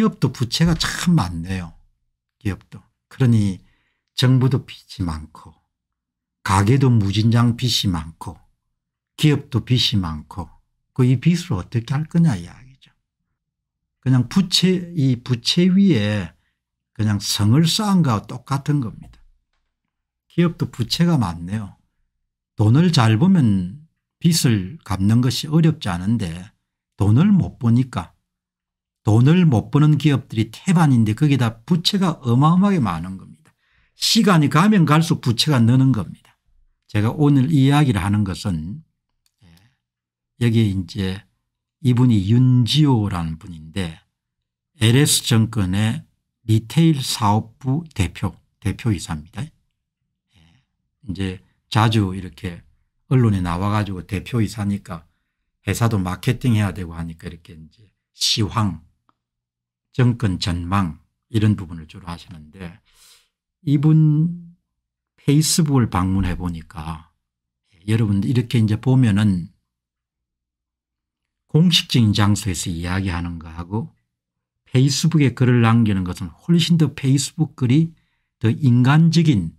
기업도 부채가 참 많네요. 기업도. 그러니 정부도 빚이 많고 가게도 무진장 빚이 많고 기업도 빚이 많고 그 이 빚을 어떻게 할 거냐 이야기죠. 그냥 부채 이 부채 위에 그냥 성을 쌓은 거와 똑같은 겁니다. 기업도 부채가 많네요. 돈을 잘 보면 빚을 갚는 것이 어렵지 않은데 돈을 못 보니까 돈을 못 버는 기업들이 태반인데 거기다 부채가 어마어마하게 많은 겁니다. 시간이 가면 갈수록 부채가 느는 겁니다. 제가 오늘 이야기를 하는 것은 예, 여기 에 이제 이분이 윤지호라는 분인데 LS 정권의 리테일 사업부 대표 대표이사입니다. 예, 이제 자주 이렇게 언론에 나와가지고 대표이사니까 회사도 마케팅해야 되고 하니까 이렇게 이제 시황 정권 전망 이런 부분을 주로 하시는데 이분 페이스북을 방문해 보니까 예, 여러분 들 이렇게 이제 보면은 공식적인 장소에서 이야기하는 거하고 페이스북에 글을 남기는 것은 훨씬 더 페이스북 글이 더 인간적인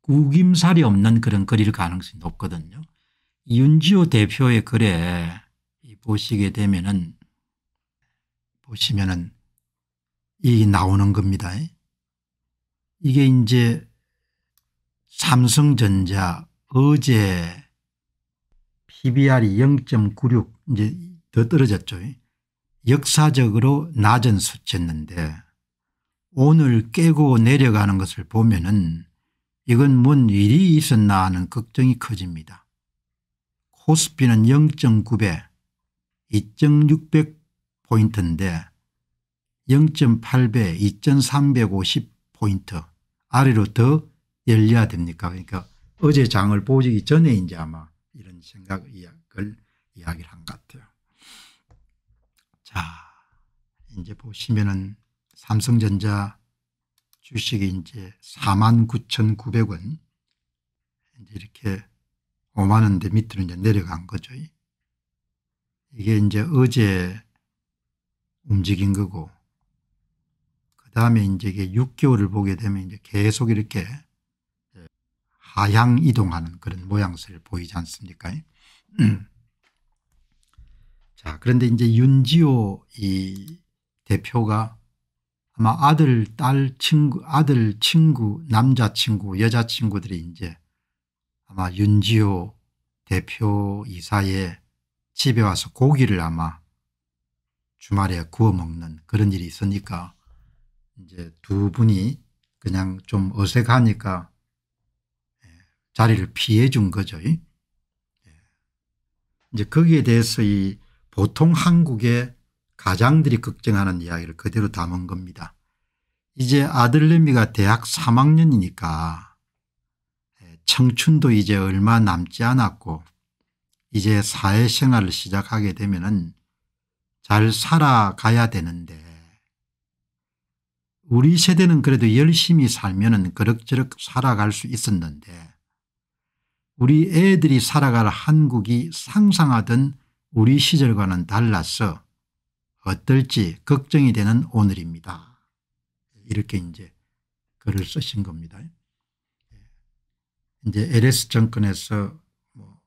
구김살이 없는 그런 글일 가능성이 높거든요. 윤지호 대표의 글에 보시게 되면은 보시면은 이 나오는 겁니다. 이게 이제 삼성전자 어제 PBR이 0.96 이제 더 떨어졌죠. 역사적으로 낮은 수치였는데 오늘 깨고 내려가는 것을 보면은 이건 뭔 일이 있었나 하는 걱정이 커집니다. 코스피는 0.9배 2.600포인트인데 0.8배 2,350포인트 아래로 더 열려야 됩니까 그러니까 어제 장을 보시기 전에 이제 아마 이런 생각을 이야기를 한 것 같아요. 자 이제 보시면은 삼성전자 주식이 이제 49,900원 이제 이렇게 5만 원대 밑으로 이제 내려간 거죠. 이게 이제 어제 움직인 거고 다음에 이제 이게 6개월을 보게 되면 이제 계속 이렇게 예, 하향 이동하는 그런 모양새를 보이지 않습니까? 자, 그런데 이제 윤지호 이 대표가 아마 아들, 딸, 친구, 아들, 친구, 남자친구, 여자친구들이 이제 아마 윤지호 대표 이사의 집에 와서 고기를 아마 주말에 구워 먹는 그런 일이 있으니까 이제 두 분이 그냥 좀 어색하니까 예, 자리를 피해 준 거죠. 예. 이제 거기에 대해서 이 보통 한국의 가장들이 걱정하는 이야기를 그대로 담은 겁니다. 이제 아들내미가 대학 3학년이니까 예, 청춘도 이제 얼마 남지 않았고 이제 사회생활을 시작하게 되면 은잘 살아가야 되는데 우리 세대는 그래도 열심히 살면 은 그럭저럭 살아갈 수 있었는데 우리 애들이 살아갈 한국이 상상하던 우리 시절과는 달라서 어떨지 걱정이 되는 오늘입니다. 이렇게 이제 글을 쓰신 겁니다. 예. 이제 LS 정권에서 뭐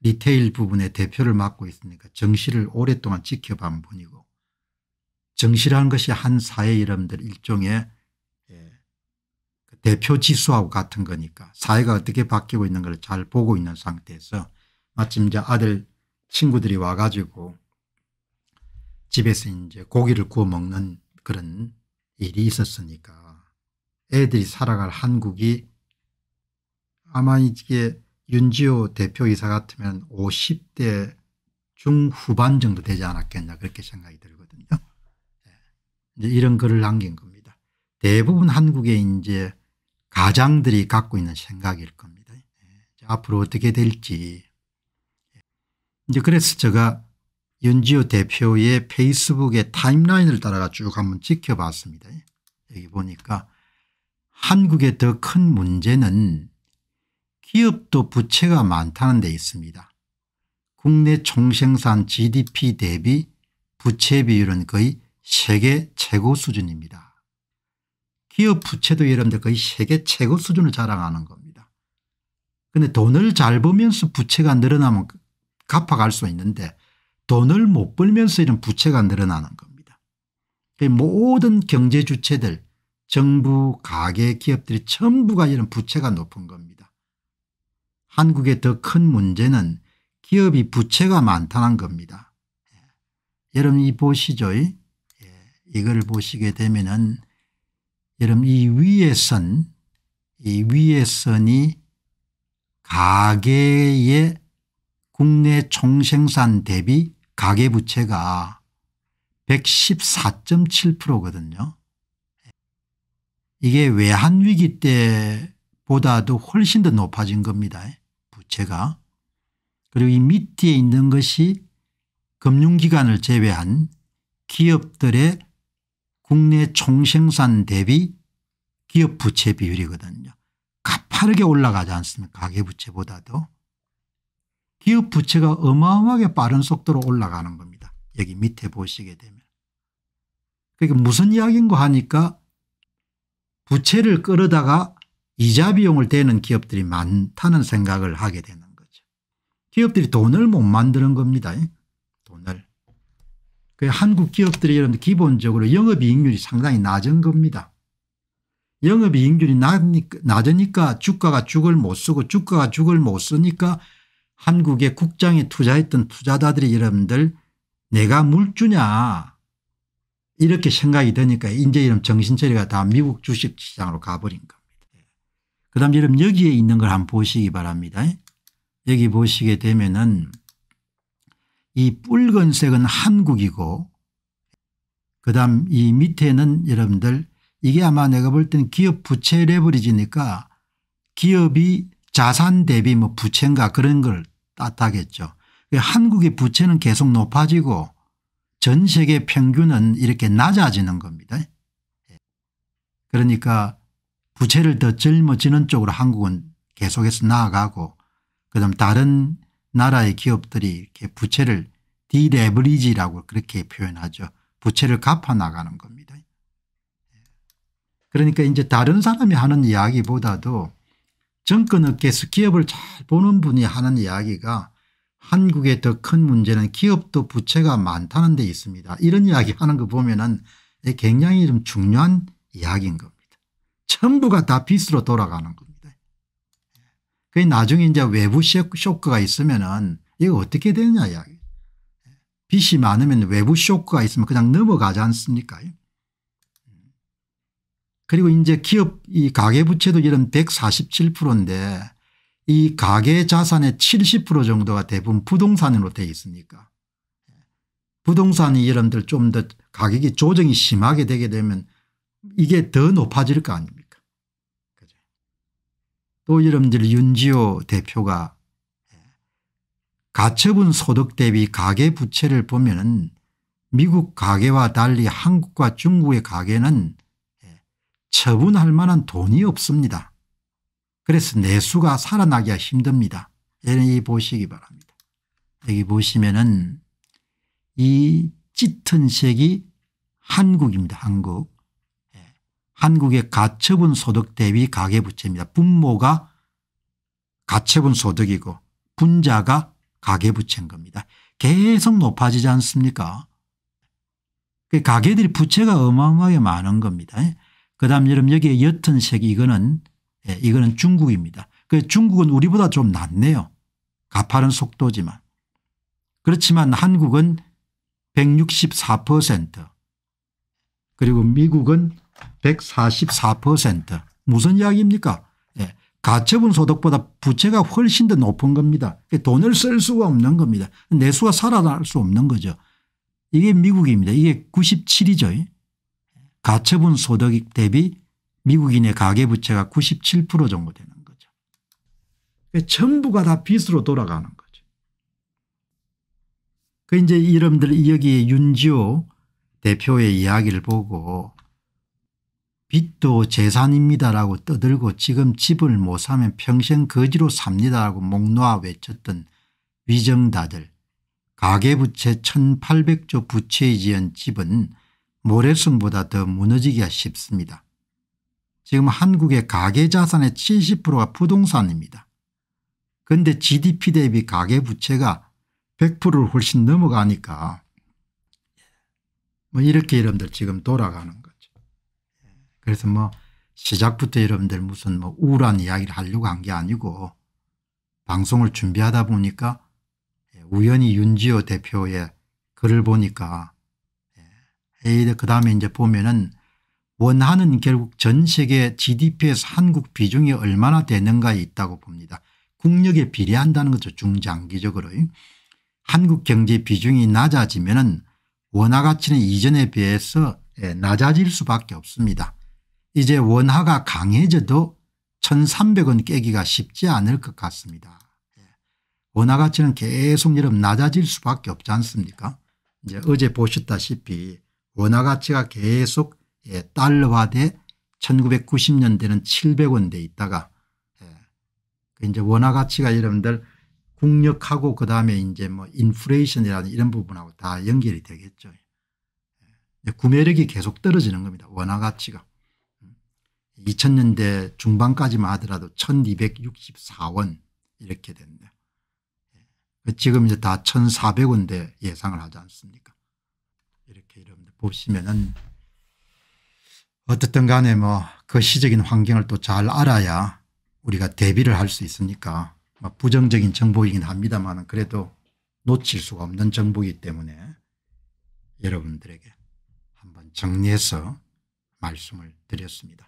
리테일 부분의 대표를 맡고 있으니까 정시를 오랫동안 지켜본 분이고 정시라는 것이 한 사회 여러분들 일종의 예, 그 대표 지수하고 같은 거니까 사회가 어떻게 바뀌고 있는 걸 잘 보고 있는 상태에서 마침 이제 아들 친구들이 와가지고 집에서 이제 고기를 구워 먹는 그런 일이 있었으니까 애들이 살아갈 한국이 아마 이게 윤지호 대표이사 같으면 50대 중후반 정도 되지 않았겠냐 그렇게 생각이 들거든요. 이런 글을 남긴 겁니다. 대부분 한국의 이제 가장들이 갖고 있는 생각일 겁니다. 앞으로 어떻게 될지. 이제 그래서 제가 연지호 대표의 페이스북의 타임라인을 따라가 쭉 한번 지켜봤습니다. 여기 보니까 한국의 더 큰 문제는 기업도 부채가 많다는 데 있습니다. 국내 총생산 gdp 대비 부채 비율은 거의 세계 최고 수준입니다. 기업 부채도 여러분들 거의 세계 최고 수준을 자랑하는 겁니다. 그런데 돈을 잘 벌면서 부채가 늘어나면 갚아갈 수 있는데 돈을 못 벌면서 이런 부채가 늘어나는 겁니다. 모든 경제 주체들 정부 가계 기업들이 전부가 이런 부채가 높은 겁니다. 한국의 더 큰 문제는 기업이 부채가 많다는 겁니다. 예. 여러분 이 보시죠. 이걸 보시게 되면은 여러분 이 위에 선, 이 위에 선이 가계의 국내 총생산 대비 가계부채가 114.7%거든요. 이게 외환위기 때보다도 훨씬 더 높아진 겁니다. 부채가. 그리고 이 밑에 있는 것이 금융기관을 제외한 기업들의 국내 총생산 대비 기업 부채 비율이거든요. 가파르게 올라가지 않습니까 가계부채보다도. 기업 부채가 어마어마하게 빠른 속도로 올라가는 겁니다. 여기 밑에 보시게 되면. 그러니까 무슨 이야기인가 하니까 부채를 끌어다가 이자 비용을 대는 기업들이 많다는 생각을 하게 되는 거죠. 기업들이 돈을 못 만드는 겁니다. 그 한국 기업들이 여러분 기본적으로 영업이익률이 상당히 낮은 겁니다. 영업이익률이 낮으니까 주가가 죽을 못 쓰고 주가가 죽을 못 쓰니까 한국의 국장에 투자했던 투자자들이 여러분들 내가 물주냐 이렇게 생각이 되니까 인제 이런 정신처리가 다 미국 주식 시장으로 가버린 겁니다. 예. 그 다음 여러분 여기에 있는 걸 한번 보시기 바랍니다. 예. 여기 보시게 되면은 이 붉은색은 한국이고 그다음 이 밑에는 여러분들 이게 아마 내가 볼 때는 기업 부채 레버리지니까 기업이 자산 대비 뭐 부채인가 그런 걸 따타겠죠. 한국의 부채는 계속 높아지고 전 세계 평균은 이렇게 낮아지는 겁니다. 그러니까 부채를 더 젊어지는 쪽으로 한국은 계속해서 나아가고 그다음 다른 나라의 기업들이 이렇게 부채를 디레버리지라고 그렇게 표현하죠. 부채를 갚아나가는 겁니다. 그러니까 이제 다른 사람이 하는 이야기보다도 정권업계에서 기업을 잘 보는 분이 하는 이야기가 한국의 더 큰 문제는 기업도 부채가 많다는 데 있습니다. 이런 이야기 하는 거 보면 은 굉장히 좀 중요한 이야기인 겁니다. 전부가 다 빚으로 돌아가는 겁니다. 그 나중에 이제 외부 쇼크가 있으면은 이거 어떻게 되느냐 이야기. 빚이 많으면 외부 쇼크가 있으면 그냥 넘어가지 않습니까? 음. 그리고 이제 기업 이 가계부채도 이런 147%인데 이 가계 자산의 70% 정도가 대부분 부동산으로 되어 있으니까 부동산이 여러분들 좀 더 가격이 조정이 심하게 되게 되면 이게 더 높아질 거 아닙니까 또 여러분들 윤지호 대표가 가처분 소득 대비 가계 부채를 보면 은 미국 가계와 달리 한국과 중국의 가계는 처분할 만한 돈이 없습니다. 그래서 내수가 살아나기가 힘듭니다. 여기 보시기 바랍니다. 여기 보시면은 이 짙은 색이 한국입니다. 한국. 한국의 가처분 소득 대비 가계부채입니다. 분모가 가처분 소득이고 분자가 가계부채인 겁니다. 계속 높아지지 않습니까 그 가계들이 부채가 어마어마하게 많은 겁니다. 그 다음 여러분 여기에 옅은 색 이거는 예, 이거는 중국입니다. 그 중국은 우리보다 좀 낫네요. 가파른 속도지만. 그렇지만 한국은 164% 그리고 미국은 144% 무슨 이야기입니까 예. 가처분 소득보다 부채가 훨씬 더 높은 겁니다. 돈을 쓸 수가 없는 겁니다. 내수가 살아날 수 없는 거죠. 이게 미국입니다. 이게 97이죠. 가처분 소득 대비 미국인의 가계부채가 97% 정도 되는 거죠. 전부가 다 빚으로 돌아가는 거죠. 그 이제 이름들 여기 에 윤지호 대표의 이야기를 보고 빚도 재산입니다라고 떠들고 지금 집을 못 사면 평생 거지로 삽니다라고 목 놓아 외쳤던 위정다들 가계부채 1800조 부채에 지은 집은 모래성보다 더 무너지기가 쉽습니다. 지금 한국의 가계자산의 70%가 부동산입니다. 그런데 gdp 대비 가계부채가 100%를 훨씬 넘어가니까 뭐 이렇게 여러분들 지금 돌아가는 거. 그래서 뭐 시작부터 여러분들 무슨 뭐 우울한 이야기를 하려고 한 게 아니고 방송을 준비하다 보니까 예, 우연히 윤지호 대표의 글을 보니까 예, 에그 다음에 이제 보면은 원하는 결국 전 세계 gdp에서 한국 비중이 얼마나 되는가에 있다고 봅니다. 국력에 비례한다는 거죠 중장기적으로. 한국 경제 비중이 낮아지면 은 원화 가치는 이전에 비해서 예, 낮아질 수밖에 없습니다. 이제 원화가 강해져도 1300원 깨기가 쉽지 않을 것 같습니다. 예. 원화 가치는 계속 이런 낮아질 수밖에 없지 않습니까 이제 어제 보셨다시피 원화 가치가 계속 예, 달러화돼 1990년대는 700원대 있다가 예, 그 이제 원화 가치가 여러분들 국력하고 그다음에 이제 뭐 인플레이션이라는 이런 부분하고 다 연결이 되겠죠. 구매력이 계속 떨어지는 겁니다. 원화 가치가. 2000년대 중반까지만 하더라도 1264원 이렇게 됐네요. 예. 지금 이제 다 1400원대 예상을 하지 않습니까 이렇게 여러분들 보시면은 어떻든 간에 뭐 그 시적인 환경을 또 잘 알아야 우리가 대비를 할 수 있으니까 뭐 부정적인 정보이긴 합니다만 그래도 놓칠 수가 없는 정보이기 때문에 여러분들에게 한번 정리해서 말씀을 드렸습니다.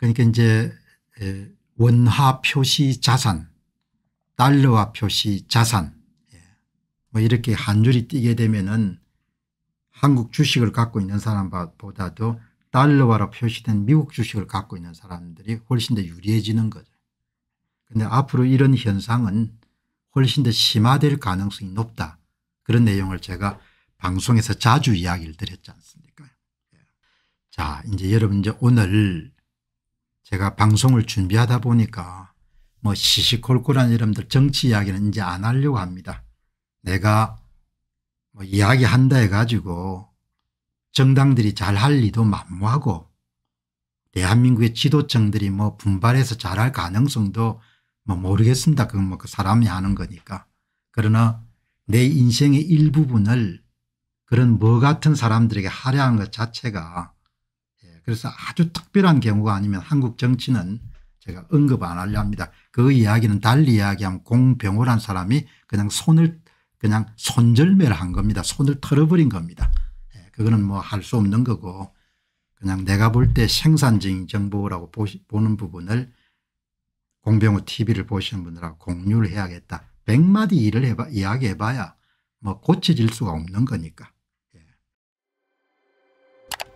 그러니까 이제 원화 표시 자산 달러화 표시 자산 예. 뭐 이렇게 한 줄이 뛰게 되면은 한국 주식을 갖고 있는 사람보다도 달러화로 표시된 미국 주식을 갖고 있는 사람들이 훨씬 더 유리해지는 거죠. 그런데 앞으로 이런 현상은 훨씬 더 심화될 가능성이 높다. 그런 내용을 제가 방송에서 자주 이야기를 드렸지 않습니까? 예. 자, 이제 여러분 이제 오늘 제가 방송을 준비하다 보니까 뭐 시시콜콜한 이름들 정치 이야기는 이제 안 하려고 합니다. 내가 뭐 이야기한다 해가지고 정당들이 잘 할 리도 만무하고 대한민국의 지도층들이 뭐 분발해서 잘할 가능성도 뭐 모르겠습니다. 그건 뭐그 사람이 하는 거니까. 그러나 내 인생의 일부분을 그런 뭐 같은 사람들에게 하려한것 자체가 그래서 아주 특별한 경우가 아니면 한국 정치는 제가 언급 안 하려 합니다. 그 이야기는 달리 이야기하면 공병호란 사람이 그냥 손을 그냥 손절매를 한 겁니다. 손을 털어버린 겁니다. 예, 그거는 뭐 할 수 없는 거고 그냥 내가 볼 때 생산적인 정보라고 보시, 보는 부분을 공병호 TV를 보시는 분들하고 공유를 해야겠다. 백마디 일을 해봐, 이야기해봐야 뭐 고쳐질 수가 없는 거니까.